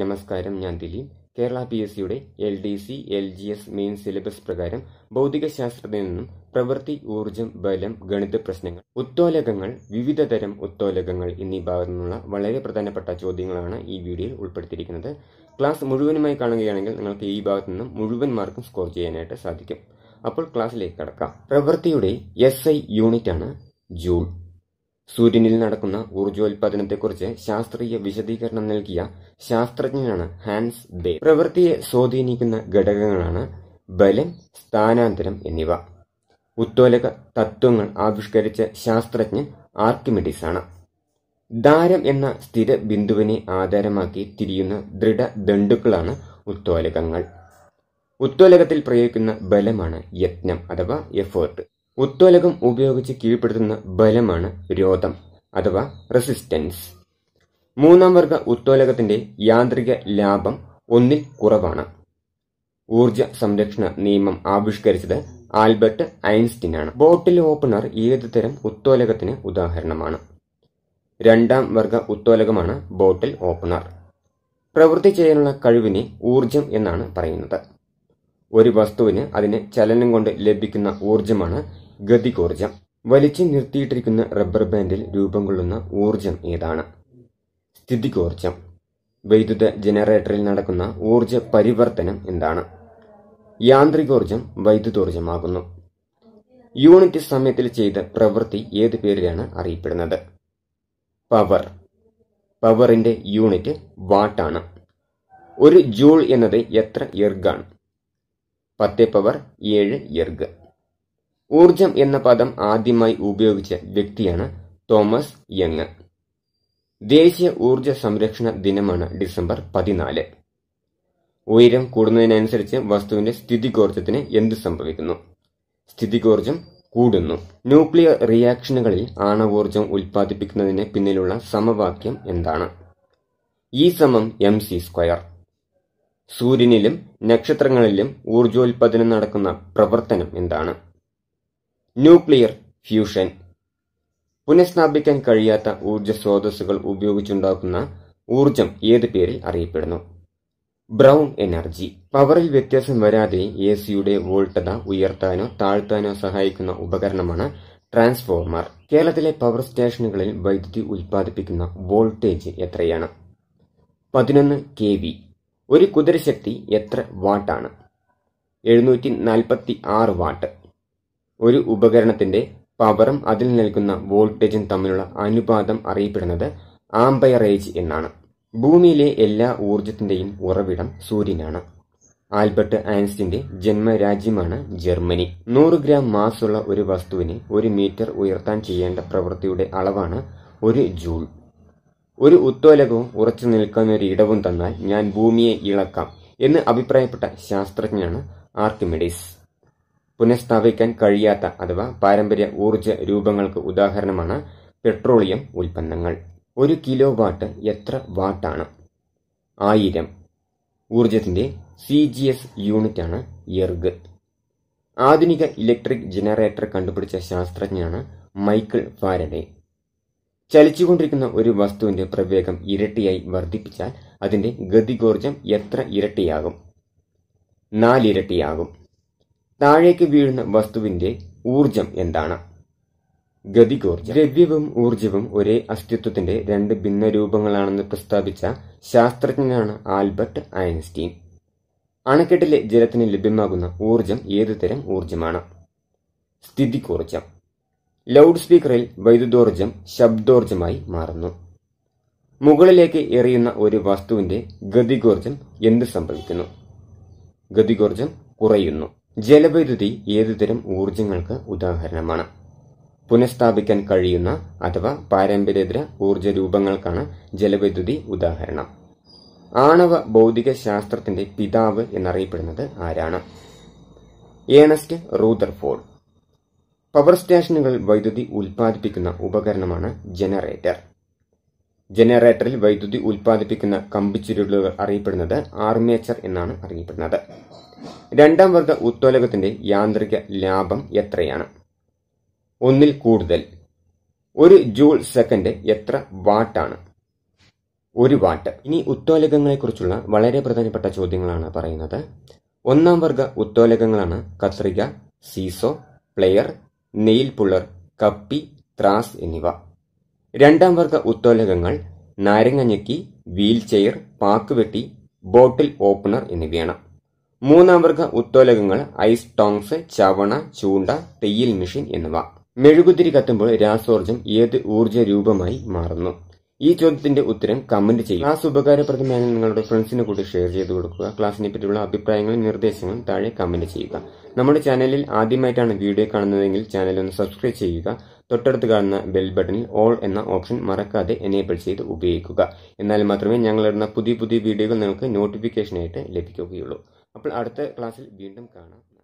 നമസ്കാരം ഞാൻ Dileep Kerala P S സിയുടെ L D C L G S main syllabus പ്രകാരം ഭൗതികശാസ്ത്രത്തിൽ നിന്നും പ്രവൃത്തി ഊർജം ബലം ഗണിത പ്രശ്നങ്ങൾ ഉത്തോലകങ്ങൾ വിവിധതരം ഉത്തോലകങ്ങൾ എന്നീ ഭാഗത്തു നിന്നുള്ള വളരെ പ്രധാനപ്പെട്ട ചോദ്യങ്ങളാണ് ഈ വീഡിയോയിൽ ഉൾപ്പെടുത്തിയിരിക്കുന്നത് ക്ലാസ് മുഴുവനുമായി കാണുകയാണെങ്കിൽ നിങ്ങൾക്ക് ഈ ഭാഗത്തു നിന്നും മുഴുവൻ മാർക്കും സ്കോർ ചെയ്യാനായിട്ട് സാധിക്കും അപ്പോൾ ക്ലാസ്സിലേക്ക് കടക്കാം പ്രവൃത്തിയുടെ എസ് ഐ യൂണിറ്റ് ആണ് ജൂൾ സൂര്യനിൽ നടക്കുന്ന ഊർജോൽപാദനത്തെക്കുറിച്ച് ശാസ്ത്രീയ വിശദീകരണം നൽകിയ ശാസ്ത്രജ്ഞനാണ് ഹാൻസ് ബേ പ്രവൃത്തിയെ സ്വാധീനിക്കുന്ന ഘടകങ്ങളാണ് ബലം സ്ഥാനാന്തരം എന്നിവ ഉത്തോലക തത്വങ്ങൾ ആവിഷ്കരിച്ച ശാസ്ത്രജ്ഞൻ ആർക്കിമിഡിസ് ആണ് ദാരം എന്ന സ്ഥിര ബിന്ദുവിനെ ആധാരമാക്കി തിരിയുന്ന ദൃഢ ദണ്ടുക്കളാണ് ഉത്തോലകങ്ങൾ ഉത്തോലകത്തിൽ പ്രയോഗിക്കുന്ന ബലമാണ് യത്നം അഥവാ എഫേർട്ട് ഉത്തോലകം ഉപയോഗിച്ച് കീഴ്പ്പെടുത്തുന്ന ബലമാണ് രോധം അഥവാ റെസിസ്റ്റൻസ് മൂന്നാം വർഗ ഉത്തോലകത്തിന്റെ യാന്ത്രിക ലാഭം ഒന്നിൽ കുറവാണ് ഊർജ സംരക്ഷണ നിയമം ആവിഷ്കരിച്ചത് ആൽബർട്ട് ഐൻസ്റ്റീൻ ആണ് ബോട്ടിൽ ഓപ്പണർ ഏത് തരം ഉത്തോലകത്തിന് ഉദാഹരണമാണ് രണ്ടാം വർഗ ഉത്തോലകമാണ് ബോട്ടിൽ ഓപ്പണർ പ്രവൃത്തി ചെയ്യാനുള്ള കഴിവിനെ ഊർജം എന്നാണ് പറയുന്നത് ഒരു വസ്തുവിന് അതിന് ചലനം കൊണ്ട് ലഭിക്കുന്ന ഊർജമാണ് ഗതികോർജം വലിച്ചു നിർത്തിയിട്ടിരിക്കുന്ന റബ്ബർ ബാൻഡിൽ രൂപം കൊള്ളുന്ന ഊർജം ഏതാണ് സ്ഥിതികോർജം വൈദ്യുത ജനറേറ്ററിൽ നടക്കുന്ന ഊർജ പരിവർത്തനം എന്താണ് യാന്ത്രികോർജം വൈദ്യുതോർജമാകുന്നു യൂണിറ്റ് സമയത്തിൽ ചെയ്ത പ്രവൃത്തി ഏത് പേരിലാണ് അറിയപ്പെടുന്നത് പവർ പവറിന്റെ യൂണിറ്റ് വാട്ടാണ് ഒരു ജൂൾ എന്നത് എത്ര എർഗാണ് പത്ത് പവർ ഏഴ് എർഗ് ഊർജം എന്ന പദം ആദ്യമായി ഉപയോഗിച്ച വ്യക്തിയാണ് തോമസ് യങ് ദേശീയ ഊർജ സംരക്ഷണ ദിനമാണ് ഡിസംബർ പതിനാല് ഉയരം കൂടുന്നതിനനുസരിച്ച് വസ്തുവിന്റെ സ്ഥിതികോർജത്തിന് എന്ത് സംഭവിക്കുന്നു സ്ഥിതികോർജം കൂടുന്നു ന്യൂക്ലിയർ റിയാക്ഷനുകളിൽ ആണവോർജം ഉൽപ്പാദിപ്പിക്കുന്നതിന് പിന്നിലുള്ള സമവാക്യം എന്താണ് ഇ e സമം എം സി സ്ക്വയർ സൂര്യനിലും നക്ഷത്രങ്ങളിലും ഊർജോൽപാദനം നടക്കുന്ന പ്രവർത്തനം എന്താണ് ന്യൂക്ലിയർ ഫ്യൂഷൻ പുനഃസ്ഥാപിക്കാൻ കഴിയാത്ത ഊർജ സ്രോതസ്സുകൾ ഉപയോഗിച്ചുണ്ടാക്കുന്ന ഊർജം ഏത് പേരിൽ അറിയപ്പെടുന്നു ബ്രൗൺ എനർജി പവറിൽ വ്യത്യാസം വരാതെ എ സിയുടെ വോൾട്ടത ഉയർത്താനോ താഴ്ത്താനോ സഹായിക്കുന്ന ഉപകരണമാണ് ട്രാൻസ്ഫോർമർ കേരളത്തിലെ പവർ സ്റ്റേഷനുകളിൽ വൈദ്യുതി ഉൽപ്പാദിപ്പിക്കുന്ന വോൾട്ടേജ് എത്രയാണ് പതിനൊന്ന് കെ വി ഒരു കുതിരശക്തി എത്ര വാട്ടാണ് എഴുന്നൂറ്റി നാൽപ്പത്തി ആറ് വാട്ട് ഒരു ഉപകരണത്തിന്റെ പവറും അതിൽ നൽകുന്ന വോൾട്ടേജും തമ്മിലുള്ള അനുപാതം അറിയപ്പെടുന്നത് ആംബയറേജ് എന്നാണ് ഭൂമിയിലെ എല്ലാ ഊർജത്തിന്റെയും ഉറവിടം സൂര്യനാണ് ആൽബർട്ട് ആൻസ്റ്റിന്റെ ജന്മരാജ്യമാണ് ജർമ്മനി നൂറ് ഗ്രാം മാസുള്ള ഒരു വസ്തുവിനെ ഒരു മീറ്റർ ഉയർത്താൻ ചെയ്യേണ്ട പ്രവൃത്തിയുടെ അളവാണ് ഒരു ജൂൾ ഒരു ഉത്തോലകവും ഉറച്ചു നിൽക്കുന്ന ഒരു ഇടവും തന്നാൽ ഞാൻ ഭൂമിയെ ഇളക്കാം എന്ന് അഭിപ്രായപ്പെട്ട ശാസ്ത്രജ്ഞനാണ് ആർക്കിമിഡീസ് പുനഃസ്ഥാപിക്കാൻ കഴിയാത്ത അഥവാ പാരമ്പര്യ ഊർജ രൂപങ്ങൾക്ക് ഉദാഹരണമാണ് പെട്രോളിയം ഉൽപ്പന്നങ്ങൾ ഒരു കിലോ വാട്ട് എത്ര വാട്ടാണ് ആയിരം ഊർജത്തിന്റെ സി ജി എസ് യൂണിറ്റ് ആണ് എർഗ് ആധുനിക ഇലക്ട്രിക് ജനറേറ്റർ കണ്ടുപിടിച്ച ശാസ്ത്രജ്ഞനാണ് മൈക്കിൾ ഫാരഡേ ചലിച്ചുകൊണ്ടിരിക്കുന്ന ഒരു വസ്തുവിന്റെ പ്രവേഗം ഇരട്ടിയായി വർദ്ധിപ്പിച്ചാൽ അതിന്റെ ഗതികോർജം എത്ര ഇരട്ടിയാകും നാലിരട്ടിയാകും താഴേക്ക് വീഴുന്ന വസ്തുവിന്റെ ഊർജം എന്താണ് ഗതികോർജം ദ്രവ്യവും ഊർജവും ഒരേ അസ്തിത്വത്തിന്റെ രണ്ട് ഭിന്ന രൂപങ്ങളാണെന്ന് പ്രസ്താവിച്ച ശാസ്ത്രജ്ഞനാണ് ആൽബർട്ട് ഐൻസ്റ്റീൻ അണക്കെട്ടിലെ ജലത്തിന് ലഭ്യമാകുന്ന ഊർജം ഏതുതരം ഊർജമാണ് സ്ഥിതികോർജം ലൌഡ് സ്പീക്കറിൽ വൈദ്യുതോർജം ശബ്ദോർജമായി മാറുന്നു മുകളിലേക്ക് എറിയുന്ന ഒരു വസ്തുവിന്റെ ഗതികോർജം എന്ത് സംഭവിക്കുന്നു ഗതികോർജം കുറയുന്നു ജലവൈദ്യുതി ഏതുതരം ഊർജ്ജങ്ങൾക്ക് ഉദാഹരണമാണ് പുനഃസ്ഥാപിക്കാൻ കഴിയുന്ന അഥവാ പാരമ്പര്യേതര ഊർജ രൂപങ്ങൾക്കാണ് ജലവൈദ്യുതി ഉദാഹരണം ആണവ ഭൗതിക ശാസ്ത്രത്തിന്റെ പിതാവ് എന്നറിയപ്പെടുന്നത് ആരാണ് ഏണസ്റ്റ് റൂദർഫോർഡ് പവർ സ്റ്റേഷനുകൾ വൈദ്യുതി ഉൽപ്പാദിപ്പിക്കുന്ന ഉപകരണമാണ് ജനറേറ്റർ ജനറേറ്ററിൽ വൈദ്യുതി ഉൽപ്പാദിപ്പിക്കുന്ന കമ്പിച്ചുരുളുകൾ അറിയപ്പെടുന്നത് ആർമേച്ചർ എന്നാണ് അറിയപ്പെടുന്നത് രണ്ടാം വർഗ ഉത്തോലകത്തിന്റെ യാന്ത്രിക ലാഭം എത്രയാണ് ഒന്നിൽ കൂടുതൽ ഒരു ജൂൾ സെക്കൻഡ് എത്ര വാട്ടാണ് ഒരു വാട്ട് ഇനി ഉത്തോലകങ്ങളെക്കുറിച്ചുള്ള വളരെ പ്രധാനപ്പെട്ട ചോദ്യങ്ങളാണ് പറയുന്നത് ഒന്നാം വർഗ ഉത്തോലകങ്ങളാണ് കത്രിക സീസോ പ്ലെയർ നെയിൽ പുള്ളർ കപ്പി ത്രാസ് എന്നിവ രണ്ടാം വർഗ ഉത്തോലകങ്ങൾ നാരങ്ങ ഞെക്കി വീൽ ചെയർ പാക്കുവെട്ടി ബോട്ടിൽ ഓപ്പണർ എന്നിവയാണ് മൂന്നാം വർഗ ഉത്തോലകങ്ങൾ ഐസ് ടോങ്സ് ചവണ ചൂണ്ട തെയ്യൽ മെഷീൻ എന്നിവ മെഴുകുതിരി കത്തുമ്പോൾ രാസോർജം ഏത് ഊർജ്ജ രൂപമായി മാറുന്നു ഈ ചോദ്യത്തിന്റെ ഉത്തരം കമന്റ് ചെയ്യും ക്ലാസ് ഉപകാരപ്രദമായ നിങ്ങളുടെ ഫ്രണ്ട്സിന് കൂടി ഷെയർ ചെയ്ത് കൊടുക്കുക ക്ലാസ്സിനെ പറ്റിയുള്ള അഭിപ്രായങ്ങളും നിർദ്ദേശങ്ങളും താഴെ കമന്റ് ചെയ്യുക നമ്മുടെ ചാനലിൽ ആദ്യമായിട്ടാണ് വീഡിയോ കാണുന്നതെങ്കിൽ ചാനൽ ഒന്ന് സബ്സ്ക്രൈബ് ചെയ്യുക തൊട്ടടുത്ത് കാണുന്ന ബെൽ ബട്ടണിൽ ഓൾ എന്ന ഓപ്ഷൻ മറക്കാതെ എനേബിൾ ചെയ്ത് ഉപയോഗിക്കുക എന്നാൽ മാത്രമേ ഞങ്ങൾ ഇടുന്ന പുതിയ പുതിയ വീഡിയോകൾ നിങ്ങൾക്ക് നോട്ടിഫിക്കേഷനായിട്ട് ലഭിക്കുകയുള്ളൂ അപ്പോൾ അടുത്ത ക്ലാസ്സിൽ വീണ്ടും കാണാം